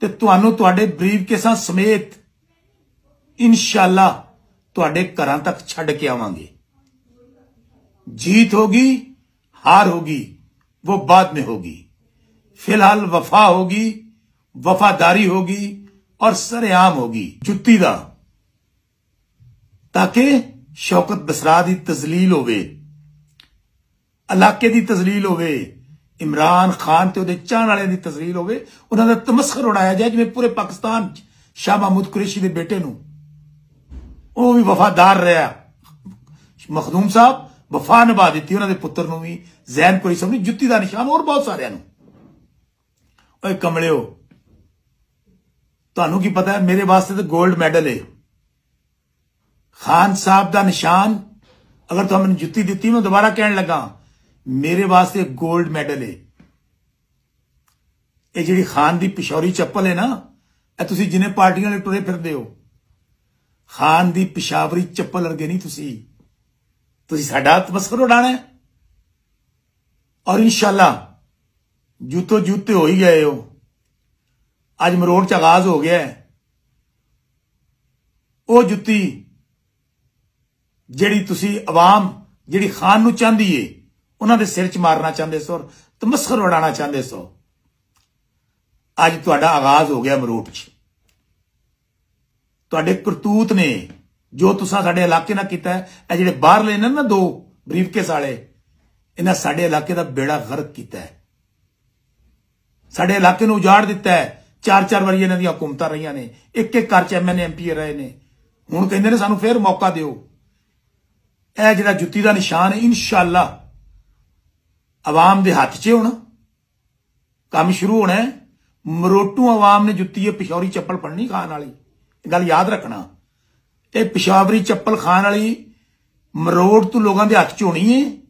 ਤੇ ਤੁਹਾਨੂੰ ਤੁਹਾਡੇ ਬਰੀਫ ਕੇਸਾਂ ਸਮੇਤ ਇਨਸ਼ਾਅੱਲਾ ਤੁਹਾਡੇ ਘਰਾਂ ਤੱਕ ਛੱਡ ਕੇ ਆਵਾਂਗੇ ਜੀਤ ਹੋਗੀ ਹਾਰ ਹੋਗੀ ਉਹ ਬਾਅਦ ਮੇ ਹੋਗੀ ਫਿਲਹਾਲ ਵਫਾ ਹੋਗੀ ਵਫਾਦਾਰੀ ਹੋਗੀ ਔਰ सरेआम ਹੋਗੀ ਜੁੱਤੀ ਦਾ ਤਾਂ ਕਿ ਸ਼ੌਕਤ ਬਸਰਾ ਦੀ ਤਜ਼ਲੀਲ ਹੋਵੇ ਇਲਾਕੇ ਦੀ ਤਜ਼ਲੀਲ ਹੋਵੇ ਇਮਰਾਨ ਖਾਨ ਤੇ ਉਹਦੇ ਚਾਹਣ ਵਾਲਿਆਂ ਦੀ ਤਸਵੀਰ ਹੋਵੇ ਉਹਨਾਂ ਦਾ ਤਮਸਖਰ ਉਡਾਇਆ ਜਾਏ ਜਿਵੇਂ ਪੂਰੇ ਪਾਕਿਸਤਾਨ ਚ ਸ਼ਾਹ ਮਹਮੂਦ ਕੁਰੈਸ਼ੀ ਦੇ ਬੇਟੇ ਨੂੰ ਉਹ ਵੀ ਵਫਾਦਾਰ ਰਿਹਾ ਮਖਦੂਮ ਸਾਹਿਬ ਵਫਾ ਨਿਭਾ ਦਿੱਤੀ ਉਹਨਾਂ ਦੇ ਪੁੱਤਰ ਨੂੰ ਵੀ ਜ਼ੈਨ ਕੋਈ ਸਭ ਜੁੱਤੀ ਦਾ ਨਿਸ਼ਾਨ ਹੋਰ ਬਹੁਤ ਸਾਰਿਆਂ ਨੂੰ ਓਏ ਕਮਲਿਓ ਤੁਹਾਨੂੰ ਕੀ ਪਤਾ ਹੈ ਮੇਰੇ ਵਾਸਤੇ ਤਾਂ 골ਡ ਮੈਡਲ ਹੈ ਖਾਨ ਸਾਹਿਬ ਦਾ ਨਿਸ਼ਾਨ ਅਗਰ ਤੁਹਾਨੂੰ ਜੁੱਤੀ ਦਿੱਤੀ ਮੈਂ ਦੁਬਾਰਾ ਕਹਿਣ ਲੱਗਾ ਮੇਰੇ ਵਾਸਤੇ 골ਡ ਮੈਡਲ ਹੈ ਇਹ ਜਿਹੜੀ ਖਾਨ ਦੀ ਪਿਸ਼ੌਰੀ ਚੱਪਲ ਹੈ ਨਾ ਇਹ ਤੁਸੀਂ ਜਿਨੇ ਪਾਰਟੀਆਂ ਵਾਲੇ ਟੁਰੇ ਫਿਰਦੇ ਹੋ ਖਾਨ ਦੀ ਪਿਸ਼ਾਵਰੀ ਚੱਪਲ ਵਰਗੇ ਨਹੀਂ ਤੁਸੀਂ ਤੁਸੀਂ ਸਾਡਾ ਤਮਸਕਰ ਉਡਾਣਾ ਹੈ ਔਰ ਇਨਸ਼ਾਅੱਲਾ ਜੂਤੋ ਜੂਤੇ ਹੋ ਹੀ ਗਏ ਹੋ ਅੱਜ ਮਰੋੜ ਚ ਆਗਾਜ਼ ਹੋ ਗਿਆ ਉਹ ਜੁੱਤੀ ਜਿਹੜੀ ਤੁਸੀਂ ਆਵਾਮ ਜਿਹੜੀ ਖਾਨ ਨੂੰ ਚਾਹਦੀ ਏ ਉਹਨਾਂ ਦੇ ਸਿਰ 'ਚ ਮਾਰਨਾ ਚਾਹੁੰਦੇ ਸੋ ਤਮਸਖਰ ਉਡਾਣਾ ਚਾਹੁੰਦੇ ਸੋ ਅੱਜ ਤੁਹਾਡਾ ਆਗਾਜ਼ ਹੋ ਗਿਆ ਮਰੋਟ 'ਚ ਤੁਹਾਡੇ ਕਰਤੂਤ ਨੇ ਜੋ ਤੁਸੀਂ ਸਾਡੇ ਇਲਾਕੇ ਨਾਲ ਕੀਤਾ ਹੈ ਇਹ ਜਿਹੜੇ ਬਾਹਰਲੇ ਨੇ ਨਾ ਦੋ ਬਰੀਫਕੇਸ ਵਾਲੇ ਇਹਨਾਂ ਸਾਡੇ ਇਲਾਕੇ ਦਾ ਬੇੜਾ ਗਰਕ ਕੀਤਾ ਹੈ ਸਾਡੇ ਇਲਾਕੇ ਨੂੰ ਉਜਾੜ ਦਿੱਤਾ ਹੈ ਚਾਰ ਚਾਰ ਵਾਰੀ ਇਹਨਾਂ ਦੀਆਂ ਹਕੂਮਤਾਂ ਰਹੀਆਂ ਨੇ ਇੱਕ ਇੱਕ ਕਰ ਚ ਐਮ ਐਮਪੀ ਰਹੇ ਨੇ ਹੁਣ ਕਹਿੰਦੇ ਨੇ ਸਾਨੂੰ ਫੇਰ ਮੌਕਾ ਦਿਓ ਇਹ ਜਿਹੜਾ ਜੁੱਤੀ ਦਾ ਨਿਸ਼ਾਨ ਹੈ ਇਨਸ਼ਾਅੱਲਾ ਆਵਾਮ ਦੇ ਹੱਥ 'ਚ ਹੋਣਾ ਕੰਮ ਸ਼ੁਰੂ ਹੋਣਾ ਮਰੋਟੂ ਆਵਾਮ ਨੇ ਜੁੱਤੀ ਪਿਸ਼ੌਰੀ ਚੱਪਲ ਪੜਨੀ ਖਾਣ ਵਾਲੀ ਇਹ ਗੱਲ ਯਾਦ ਰੱਖਣਾ ਇਹ ਪਿਸ਼ਾਵਰੀ ਚੱਪਲ ਖਾਣ ਵਾਲੀ ਮਰੋੜ ਤੋਂ ਲੋਕਾਂ ਦੇ ਹੱਥ 'ਚ ਹੋਣੀ ਏ